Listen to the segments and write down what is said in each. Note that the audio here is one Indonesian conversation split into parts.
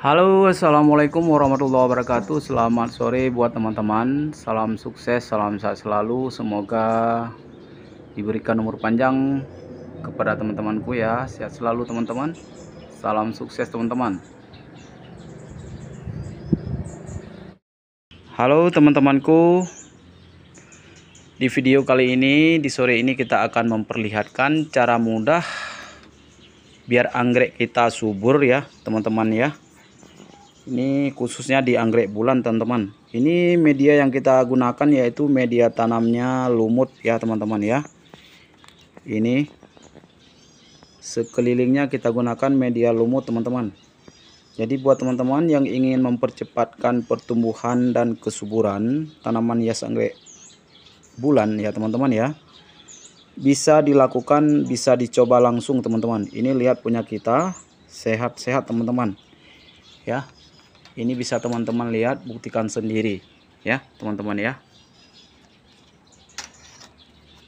Halo, assalamualaikum warahmatullahi wabarakatuh. Selamat sore buat teman-teman. Salam sukses, salam sehat selalu. Semoga diberikan umur panjang kepada teman-temanku ya. Sehat selalu teman-teman. Salam sukses teman-teman. Halo teman-temanku. Di video kali ini, di sore ini kita akan memperlihatkan cara mudah biar anggrek kita subur ya, teman-teman ya ini khususnya di anggrek bulan teman-teman ini media yang kita gunakan yaitu media tanamnya lumut ya teman-teman ya ini sekelilingnya kita gunakan media lumut teman-teman jadi buat teman-teman yang ingin mempercepatkan pertumbuhan dan kesuburan tanaman hias anggrek bulan ya teman-teman ya bisa dilakukan bisa dicoba langsung teman-teman ini lihat punya kita sehat-sehat teman-teman ya ini bisa teman-teman lihat buktikan sendiri ya teman-teman ya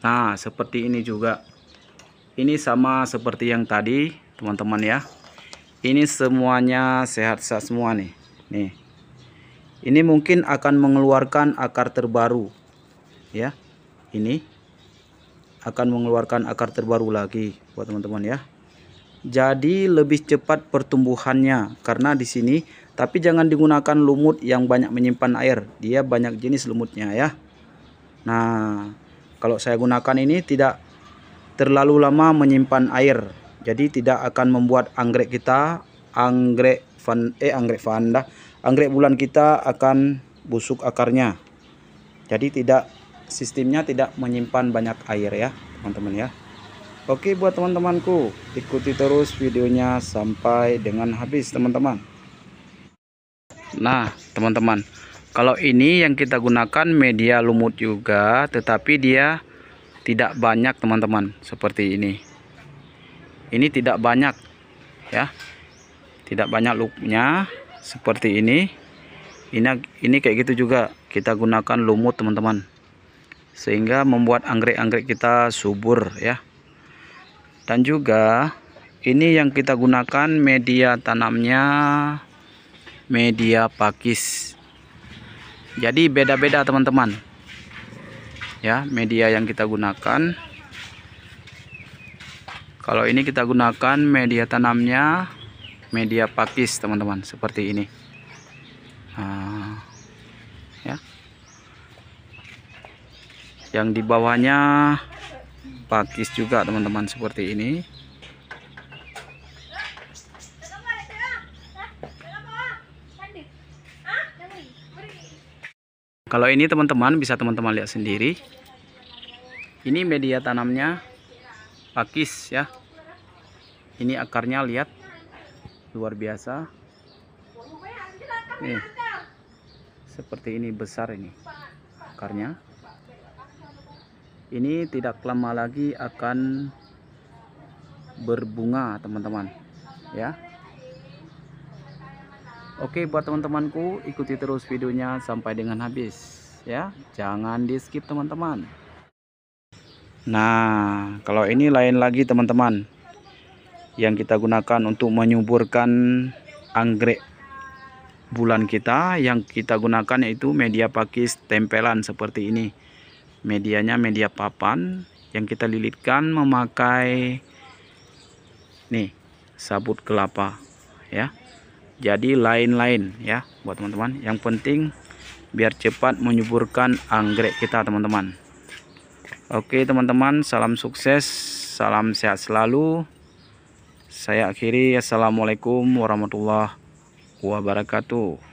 nah seperti ini juga ini sama seperti yang tadi teman-teman ya ini semuanya sehat sehat semua nih nih ini mungkin akan mengeluarkan akar terbaru ya ini akan mengeluarkan akar terbaru lagi buat teman-teman ya jadi lebih cepat pertumbuhannya karena di sini tapi jangan digunakan lumut yang banyak menyimpan air. Dia banyak jenis lumutnya ya. Nah, kalau saya gunakan ini tidak terlalu lama menyimpan air. Jadi tidak akan membuat anggrek kita anggrek van, eh anggrek vanda, anggrek bulan kita akan busuk akarnya. Jadi tidak sistemnya tidak menyimpan banyak air ya, teman-teman ya. Oke buat teman-temanku, ikuti terus videonya sampai dengan habis teman-teman nah teman-teman kalau ini yang kita gunakan media lumut juga tetapi dia tidak banyak teman-teman seperti ini ini tidak banyak ya tidak banyak lumutnya seperti ini ini ini kayak gitu juga kita gunakan lumut teman-teman sehingga membuat anggrek-anggrek kita subur ya dan juga ini yang kita gunakan media tanamnya media pakis jadi beda-beda teman-teman ya media yang kita gunakan kalau ini kita gunakan media tanamnya media pakis teman-teman seperti ini nah, ya yang di bawahnya pakis juga teman-teman seperti ini kalau ini teman-teman bisa teman-teman lihat sendiri ini media tanamnya pakis ya ini akarnya lihat luar biasa nih seperti ini besar ini akarnya ini tidak lama lagi akan berbunga teman-teman ya Oke buat teman-temanku ikuti terus videonya sampai dengan habis ya jangan di skip teman-teman Nah kalau ini lain lagi teman-teman yang kita gunakan untuk menyuburkan anggrek bulan kita yang kita gunakan yaitu media pakis tempelan seperti ini medianya media papan yang kita lilitkan memakai nih sabut kelapa ya jadi lain-lain ya buat teman-teman yang penting biar cepat menyuburkan anggrek kita teman-teman oke teman-teman salam sukses salam sehat selalu saya akhiri assalamualaikum warahmatullahi wabarakatuh